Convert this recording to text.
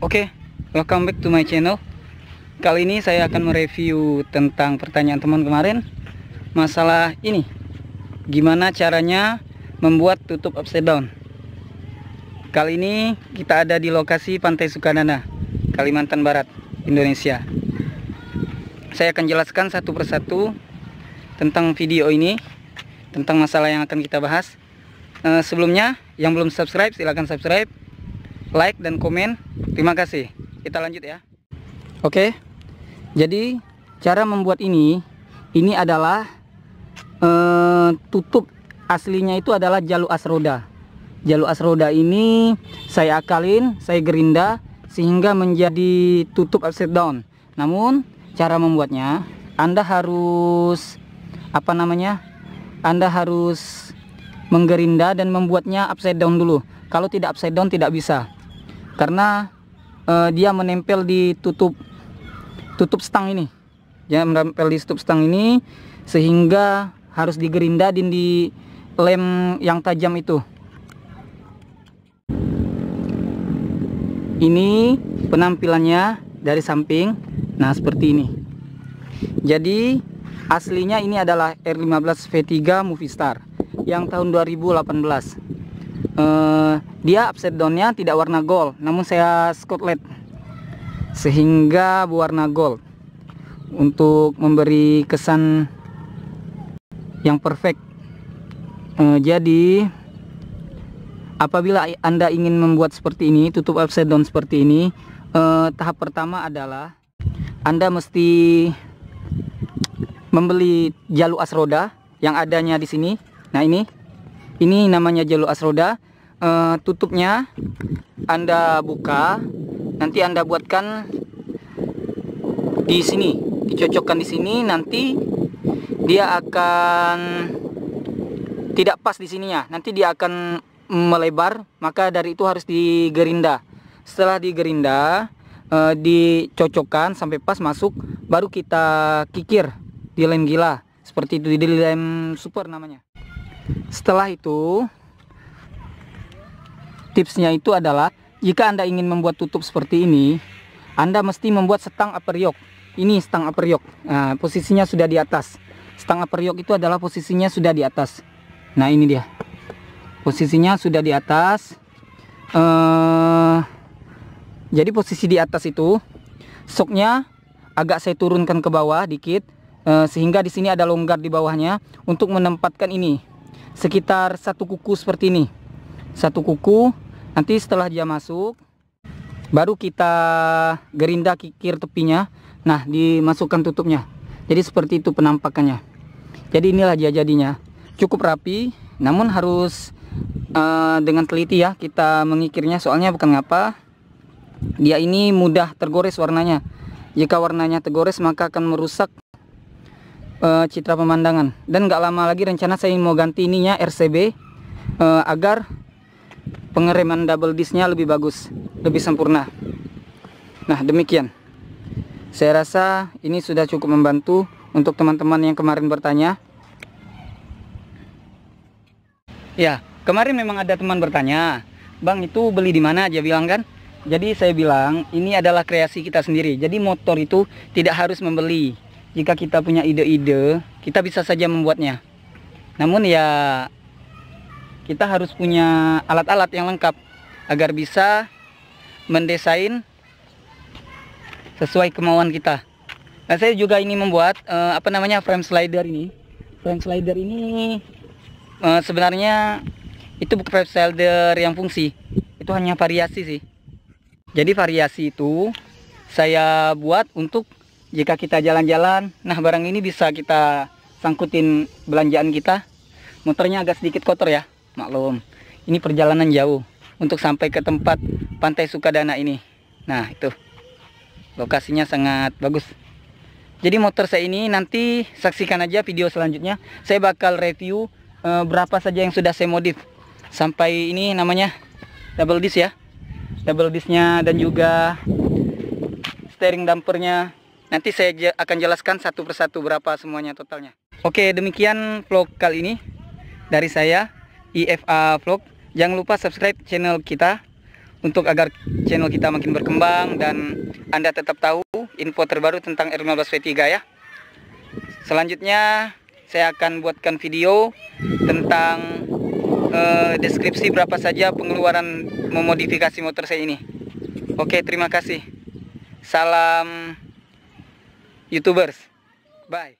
Oke, okay, welcome back to my channel. Kali ini saya akan mereview tentang pertanyaan teman kemarin masalah ini. Gimana caranya membuat tutup upside down? Kali ini kita ada di lokasi Pantai Sukanana, Kalimantan Barat, Indonesia. Saya akan jelaskan satu persatu tentang video ini, tentang masalah yang akan kita bahas. Eh, sebelumnya yang belum subscribe silahkan subscribe like dan komen terima kasih kita lanjut ya oke jadi cara membuat ini ini adalah uh, tutup aslinya itu adalah jalur as roda jalur as roda ini saya akalin saya gerinda sehingga menjadi tutup upside down namun cara membuatnya anda harus apa namanya Anda harus menggerinda dan membuatnya upside down dulu kalau tidak upside down tidak bisa karena uh, dia menempel di tutup tutup stang ini ya menempel di tutup stang ini sehingga harus digerinda dan di lem yang tajam itu ini penampilannya dari samping nah seperti ini jadi aslinya ini adalah R15 V3 Movistar yang tahun 2018 uh, eh, dia upside downnya tidak warna gold namun saya skotlet sehingga berwarna gold untuk memberi kesan yang perfect uh, jadi apabila anda ingin membuat seperti ini tutup upside down seperti ini uh, tahap pertama adalah anda mesti membeli jalur as roda yang adanya di sini nah ini ini namanya jalur asroda Uh, tutupnya anda buka nanti anda buatkan di sini dicocokkan di sini nanti dia akan tidak pas di sininya nanti dia akan melebar maka dari itu harus digerinda setelah digerinda e, dicocokkan sampai pas masuk baru kita kikir di lem gila seperti itu di lem super namanya setelah itu tipsnya itu adalah jika anda ingin membuat tutup seperti ini anda mesti membuat setang upper yoke ini setang yoke nah, posisinya sudah di atas setang upper yoke itu adalah posisinya sudah di atas nah ini dia posisinya sudah di atas uh, jadi posisi di atas itu soknya agak saya turunkan ke bawah dikit eh, sehingga di sini ada longgar di bawahnya untuk menempatkan ini sekitar satu kuku seperti ini satu kuku nanti setelah dia masuk baru kita gerinda kikir tepinya nah dimasukkan tutupnya jadi seperti itu penampakannya jadi inilah dia jadinya cukup rapi namun harus uh, dengan teliti ya kita mengikirnya soalnya bukan ngapa dia ini mudah tergores warnanya jika warnanya tergores maka akan merusak uh, citra pemandangan dan nggak lama lagi rencana saya mau ganti ininya RCB uh, eh, agar pengereman double disknya lebih bagus lebih sempurna nah demikian saya rasa ini sudah cukup membantu untuk teman-teman yang kemarin bertanya ya kemarin memang ada teman bertanya Bang itu beli di mana aja bilang kan jadi saya bilang ini adalah kreasi kita sendiri jadi motor itu tidak harus membeli jika kita punya ide-ide kita bisa saja membuatnya namun ya kita harus punya alat-alat yang lengkap agar bisa mendesain sesuai kemauan kita nah, saya juga ini membuat uh, apa namanya frame slider ini frame slider ini uh, sebenarnya itu bukan frame slider yang fungsi itu hanya variasi sih jadi variasi itu saya buat untuk jika kita jalan-jalan nah barang ini bisa kita sangkutin belanjaan kita motornya agak sedikit kotor ya maklum ini perjalanan jauh untuk sampai ke tempat pantai Sukadana ini nah itu lokasinya sangat bagus jadi motor saya ini nanti saksikan aja video selanjutnya saya bakal review e, berapa saja yang sudah saya modif sampai ini namanya double disc ya double discnya dan juga steering dampernya Nanti saya akan jelaskan satu persatu berapa semuanya totalnya. Oke, demikian vlog kali ini dari saya IFA Vlog. Jangan lupa subscribe channel kita untuk agar channel kita makin berkembang dan Anda tetap tahu info terbaru tentang R15 V3 ya. Selanjutnya saya akan buatkan video tentang eh, deskripsi berapa saja pengeluaran memodifikasi motor saya ini. Oke, terima kasih. Salam youtubers. Bye.